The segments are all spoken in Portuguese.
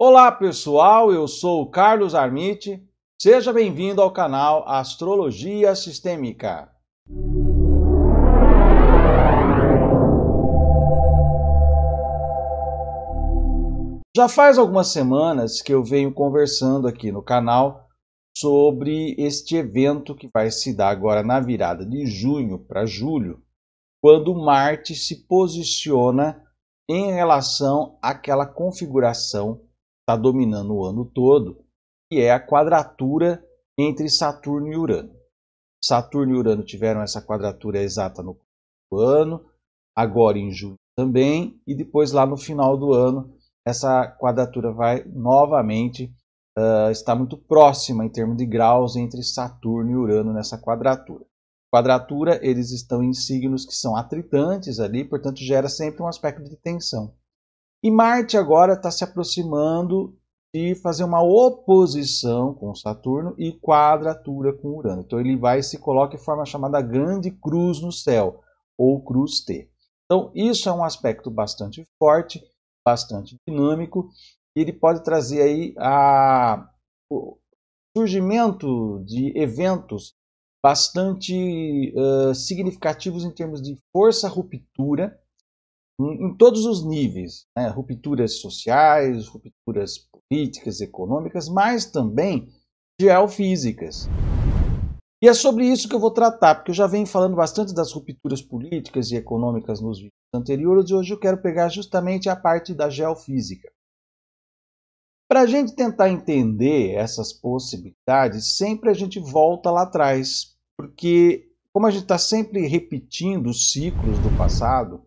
Olá pessoal, eu sou o Carlos Armite. Seja bem-vindo ao canal Astrologia Sistêmica. Já faz algumas semanas que eu venho conversando aqui no canal sobre este evento que vai se dar agora na virada de junho para julho, quando Marte se posiciona em relação àquela configuração está dominando o ano todo, que é a quadratura entre Saturno e Urano. Saturno e Urano tiveram essa quadratura exata no ano, agora em julho também, e depois lá no final do ano essa quadratura vai novamente uh, ah, estar muito próxima em termos de graus entre Saturno e Urano nessa quadratura. Quadratura, eles estão em signos que são atritantes ali, portanto gera sempre um aspecto de tensão. E Marte agora está se aproximando de fazer uma oposição com Saturno e quadratura com Urano. Então ele vai se coloca em forma chamada grande cruz no céu, ou cruz T. Então isso é um aspecto bastante forte, bastante dinâmico, e ele pode trazer aí a, o surgimento de eventos bastante uh, significativos em termos de força ruptura, em todos os níveis, né? rupturas sociais, rupturas políticas, econômicas, mas também geofísicas. E é sobre isso que eu vou tratar, porque eu já venho falando bastante das rupturas políticas e econômicas nos vídeos anteriores e hoje eu quero pegar justamente a parte da geofísica. Para a gente tentar entender essas possibilidades, sempre a gente volta lá atrás, porque como a gente está sempre repetindo os ciclos do passado,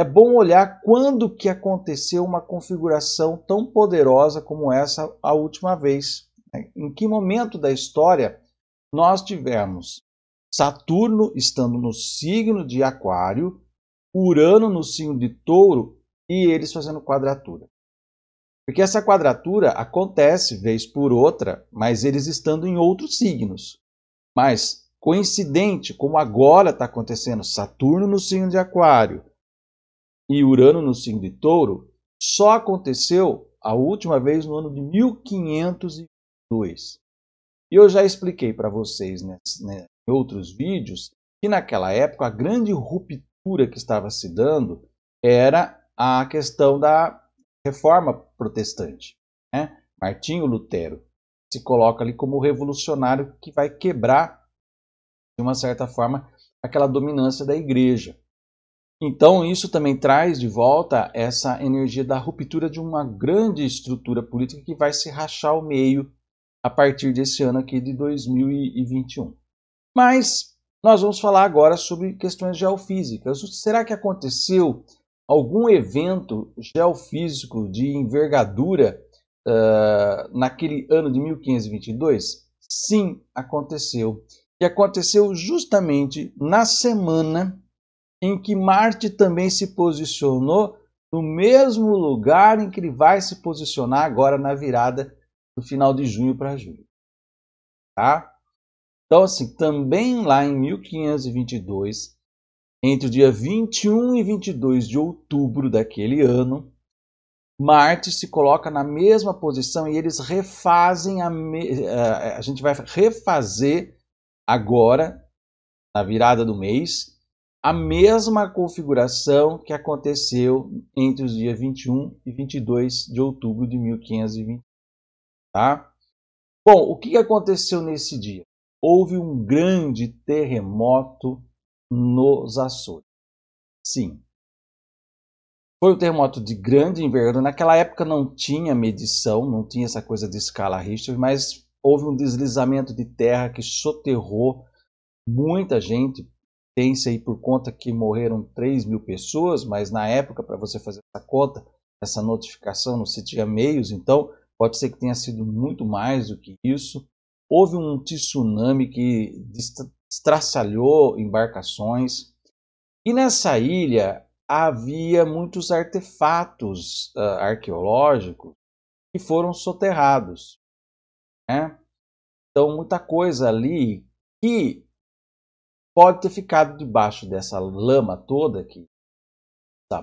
é bom olhar quando que aconteceu uma configuração tão poderosa como essa a última vez. Né? Em que momento da história nós tivemos Saturno estando no signo de Aquário, Urano no signo de Touro e eles fazendo quadratura. Porque essa quadratura acontece vez por outra, mas eles estando em outros signos. Mas coincidente, como agora está acontecendo Saturno no signo de Aquário, e Urano no signo de Touro só aconteceu a última vez no ano de 1502. E eu já expliquei para vocês né, em outros vídeos que naquela época a grande ruptura que estava se dando era a questão da reforma protestante. Né? Martinho Lutero se coloca ali como revolucionário que vai quebrar, de uma certa forma, aquela dominância da igreja. Então, isso também traz de volta essa energia da ruptura de uma grande estrutura política que vai se rachar ao meio a partir desse ano aqui de 2021. Mas nós vamos falar agora sobre questões geofísicas. Será que aconteceu algum evento geofísico de envergadura uh, naquele ano de 1522? Sim, aconteceu. E aconteceu justamente na semana em que Marte também se posicionou no mesmo lugar em que ele vai se posicionar agora na virada do final de junho para julho. Tá? Então, assim, também lá em 1522, entre o dia 21 e 22 de outubro daquele ano, Marte se coloca na mesma posição e eles refazem a, me... Eh, a gente vai refazer agora na virada do mês a mesma configuração que aconteceu entre os dias 21 e 22 de outubro de 1520. Tá? Bom, o que aconteceu nesse dia? Houve um grande terremoto nos Açores. Sim. Foi um terremoto de grande inverno. Naquela época não tinha medição, não tinha essa coisa de escala Richter, mas houve um deslizamento de terra que soterrou muita gente, aí por conta que morreram 3 mil pessoas, mas na época, para você fazer essa conta, essa notificação, não se tinha meios, então pode ser que tenha sido muito mais do que isso. Houve um tsunami que estraçalhou embarcações. E nessa ilha havia muitos artefatos uh, arqueológicos que foram soterrados. Né? Então, muita coisa ali que pode ter ficado debaixo dessa lama toda que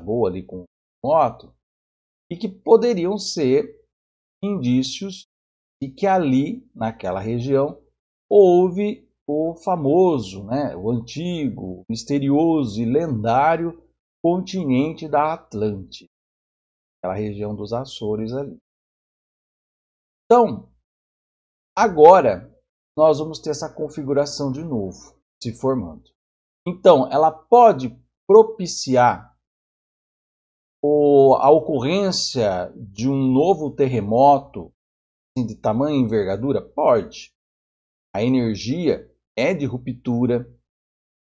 boa ali com moto e que poderiam ser indícios de que ali, naquela região, houve o famoso, né, o antigo, misterioso e lendário continente da Atlântida, aquela região dos Açores ali. Então, agora nós vamos ter essa configuração de novo se formando. Então, ela pode propiciar a ocorrência de um novo terremoto assim, de tamanha envergadura? Pode. A energia é de ruptura,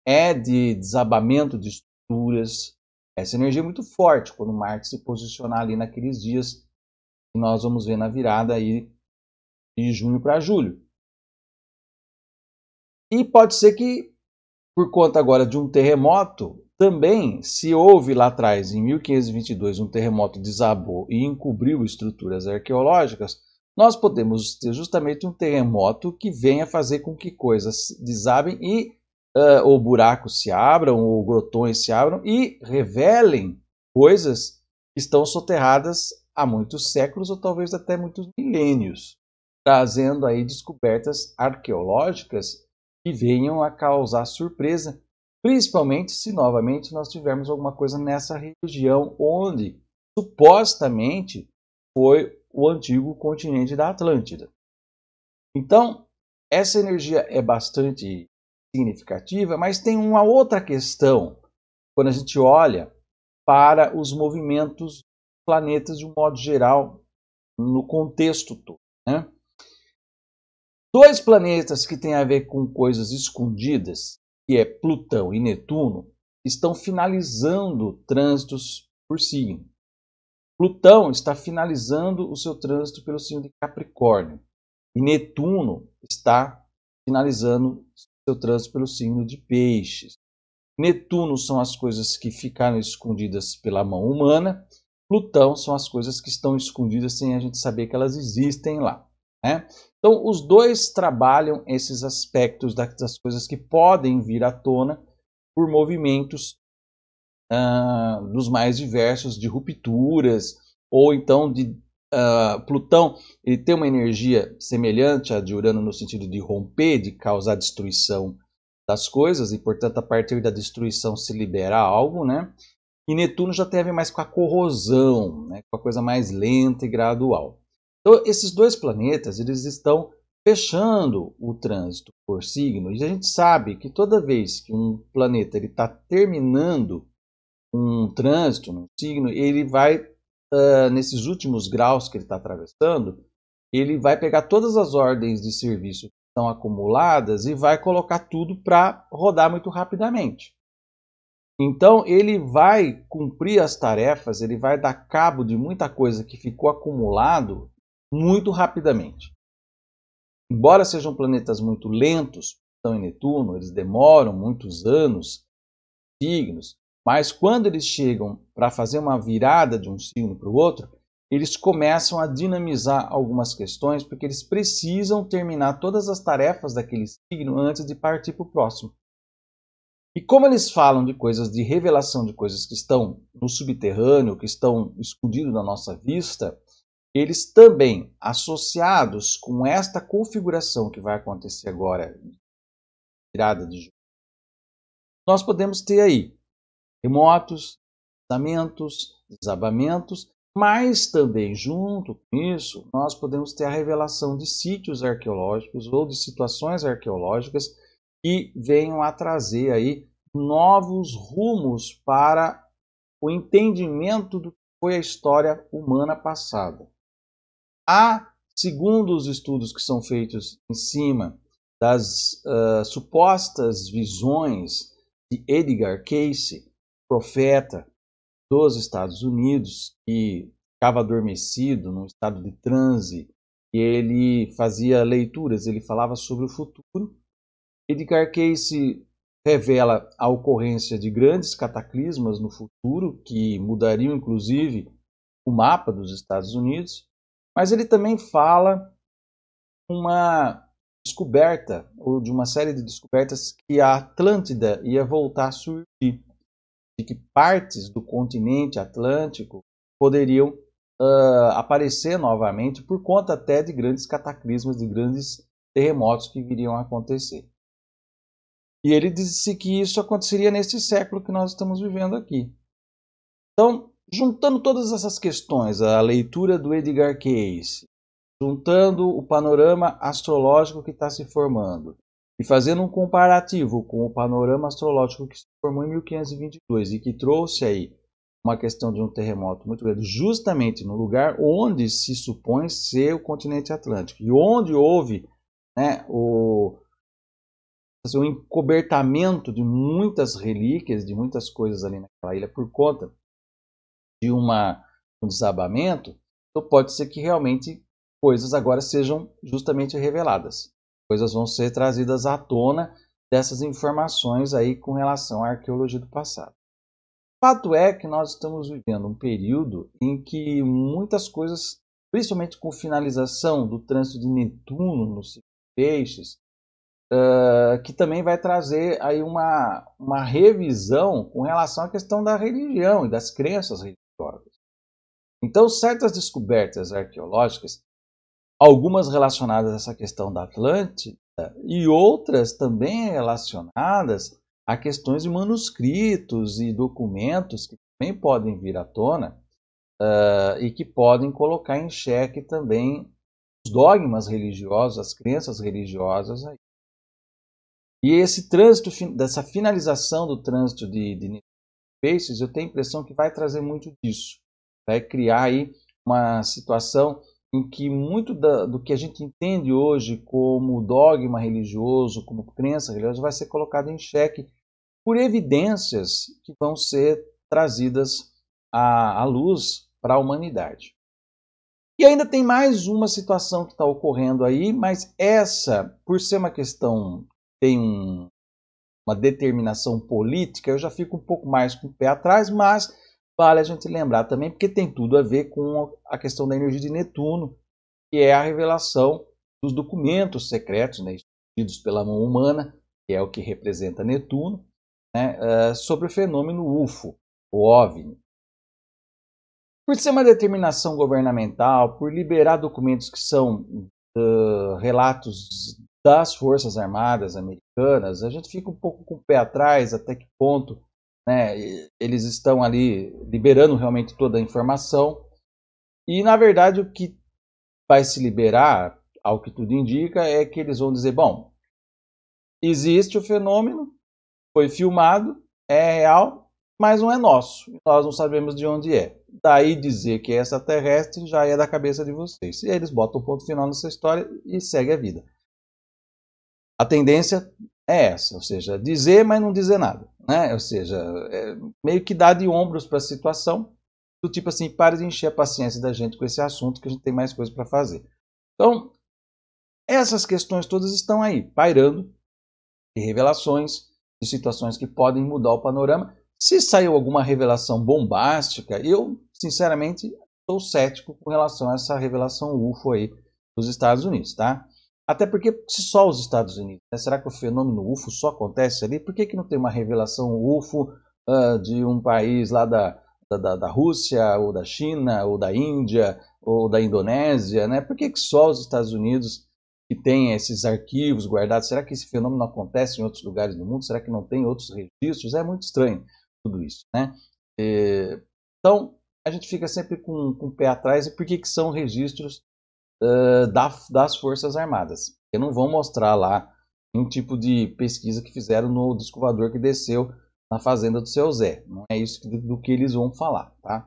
é de desabamento de estruturas. Essa energia é muito forte quando Marte se posicionar ali naqueles dias que nós vamos ver na virada aí de junho para julho. E pode ser que por conta agora de um terremoto, também se houve lá atrás, em 1522, um terremoto desabou e encobriu estruturas arqueológicas, nós podemos ter justamente um terremoto que venha fazer com que coisas desabem e uh, ou buracos se abram, ou grotões se abram e revelem coisas que estão soterradas há muitos séculos ou talvez até muitos milênios, trazendo aí descobertas arqueológicas que venham a causar surpresa, principalmente se novamente nós tivermos alguma coisa nessa região onde supostamente foi o antigo continente da Atlântida. Então, essa energia é bastante significativa, mas tem uma outra questão quando a gente olha para os movimentos dos planetas de um modo geral no contexto todo. Dois planetas que têm a ver com coisas escondidas, que é Plutão e Netuno, estão finalizando trânsitos por signo. Plutão está finalizando o seu trânsito pelo signo de Capricórnio e Netuno está finalizando seu trânsito pelo signo de Peixes. Netuno são as coisas que ficaram escondidas pela mão humana, Plutão são as coisas que estão escondidas sem a gente saber que elas existem lá. Né? Então, os dois trabalham esses aspectos das coisas que podem vir à tona por movimentos ah, dos mais diversos, de rupturas, ou então de Uh, Plutão ele tem uma energia semelhante à de Urano no sentido de romper, de causar destruição das coisas, e portanto, a partir da destruição se libera algo, né? E Netuno já tem a ver mais com a corrosão, né? com a coisa mais lenta e gradual. Então, esses dois planetas eles estão fechando o trânsito por signo. E a gente sabe que toda vez que um planeta está terminando um trânsito, um signo, ele vai, uh, nesses últimos graus que ele está atravessando, ele vai pegar todas as ordens de serviço que estão acumuladas e vai colocar tudo para rodar muito rapidamente. Então ele vai cumprir as tarefas, ele vai dar cabo de muita coisa que ficou acumulado muito rapidamente. Embora sejam planetas muito lentos, estão em Netuno, eles demoram muitos anos, signos, mas quando eles chegam para fazer uma virada de um signo para o outro, eles começam a dinamizar algumas questões porque eles precisam terminar todas as tarefas daquele signo antes de partir para o próximo. E como eles falam de coisas de revelação de coisas que estão no subterrâneo, que estão escondidas na nossa vista, eles também, associados com esta configuração que vai acontecer agora, virada de nós podemos ter aí remotos, lançamentos, desabamentos, mas também, junto com isso, nós podemos ter a revelação de sítios arqueológicos ou de situações arqueológicas que venham a trazer aí novos rumos para o entendimento do que foi a história humana passada há, segundo os estudos que são feitos em cima das uh, supostas visões de Edgar Cayce, profeta dos Estados Unidos, que ficava adormecido num estado de transe, e ele fazia leituras, ele falava sobre o futuro. Edgar Cayce revela a ocorrência de grandes cataclismas no futuro, que mudariam inclusive o mapa dos Estados Unidos. Mas ele também fala uma descoberta, ou de uma série de descobertas, que a Atlântida ia voltar a surgir, de que partes do continente atlântico poderiam uh, aparecer novamente, por conta até de grandes cataclismos de grandes terremotos que viriam a acontecer. E ele disse que isso aconteceria neste século que nós estamos vivendo aqui. Então, Juntando todas essas questões, a leitura do Edgar Cayce, juntando o panorama astrológico que está se formando e fazendo um comparativo com o panorama astrológico que se formou em 1522 e que trouxe aí uma questão de um terremoto muito grande, justamente no lugar onde se supõe ser o continente atlântico e onde houve né, o, assim, o encobertamento de muitas relíquias, de muitas coisas ali naquela ilha por conta de uma, um desabamento, então pode ser que realmente coisas agora sejam justamente reveladas. Coisas vão ser trazidas à tona dessas informações aí com relação à arqueologia do passado. Fato é que nós estamos vivendo um período em que muitas coisas, principalmente com finalização do trânsito de Netuno nos peixes, Uh, que também vai trazer aí uma, uma revisão com relação à questão da religião e das crenças religiosas. Então, certas descobertas arqueológicas, algumas relacionadas a essa questão da Atlântida e outras também relacionadas a questões de manuscritos e documentos que também podem vir à tona uh, e que podem colocar em xeque também os dogmas religiosos, as crenças religiosas. Aí. E esse trânsito, dessa finalização do trânsito de, de Spaces, eu tenho a impressão que vai trazer muito disso vai né, criar aí uma situação em que muito da, do que a gente entende hoje como dogma religioso, como crença religiosa, vai ser colocado em xeque por evidências que vão ser trazidas à, à luz para a humanidade. E ainda tem mais uma situação que está ocorrendo aí, mas essa, por ser uma questão tem um, uma determinação política, eu já fico um pouco mais com o pé atrás, mas vale a gente lembrar também, porque tem tudo a ver com a questão da energia de Netuno, que é a revelação dos documentos secretos, né, pela mão humana, que é o que representa Netuno, né, uh, sobre o fenômeno UFO, o OVNI. Por ser uma determinação governamental, por liberar documentos que são uh, relatos das Forças Armadas americanas, a gente fica um pouco com o pé atrás até que ponto né? Eles estão ali liberando realmente toda a informação. E na verdade o que vai se liberar, ao que tudo indica, é que eles vão dizer, bom, existe o fenômeno, foi filmado, é real, mas não é nosso. Nós não sabemos de onde é. Daí dizer que é extraterrestre já é da cabeça de vocês. E eles botam o ponto final nessa história e segue a vida. A tendência é essa, ou seja, dizer, mas não dizer nada. Né? Ou seja, é meio que dá de ombros para a situação, do tipo assim, para de encher a paciência da gente com esse assunto, que a gente tem mais coisa para fazer. Então, essas questões todas estão aí, pairando, de revelações, de situações que podem mudar o panorama. Se saiu alguma revelação bombástica, eu, sinceramente, estou cético com relação a essa revelação UFO aí dos Estados Unidos, tá? Até porque, se só os Estados Unidos, né? será que o fenômeno UFO só acontece ali? Por que, que não tem uma revelação UFO uh, ah, de um país lá da, da, da Rússia, ou da China, ou da Índia, ou da Indonésia? Né? Por que, que só os Estados Unidos que tem esses arquivos guardados, será que esse fenômeno acontece em outros lugares do mundo? Será que não tem outros registros? É muito estranho tudo isso, né? E, eh, então, a gente fica sempre com, com o pé atrás. E por que, que são registros da, das Forças Armadas. Eu não vou mostrar lá nenhum tipo de pesquisa que fizeram no descobridor que desceu na fazenda do seu Zé. Não é isso que, do que eles vão falar, tá?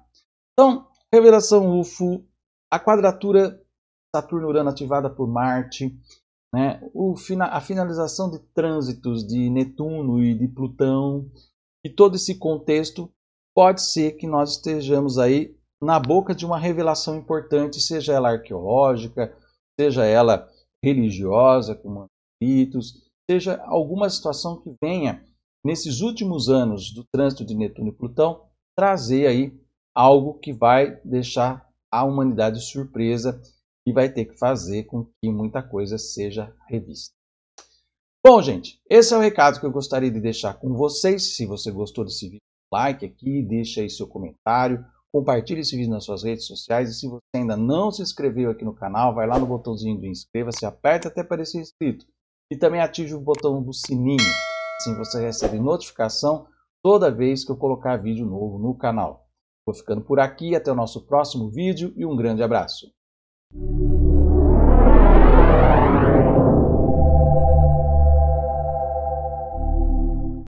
Então, revelação UFO, a quadratura Saturno-Urano ativada por Marte, né? o, a finalização de trânsitos de Netuno e de Plutão, e todo esse contexto, pode ser que nós estejamos aí na boca de uma revelação importante, seja ela arqueológica, seja ela religiosa, como mitos, seja alguma situação que venha nesses últimos anos do trânsito de Netuno e Plutão trazer aí algo que vai deixar a humanidade surpresa e vai ter que fazer com que muita coisa seja revista. Bom, gente, esse é o recado que eu gostaria de deixar com vocês. Se você gostou desse vídeo, like aqui, deixa aí seu comentário. Compartilhe esse vídeo nas suas redes sociais e se você ainda não se inscreveu aqui no canal, vai lá no botãozinho do inscreva-se, aperta até parecer inscrito. E também ative o botão do sininho, assim você recebe notificação toda vez que eu colocar vídeo novo no canal. Vou ficando por aqui, até o nosso próximo vídeo e um grande abraço.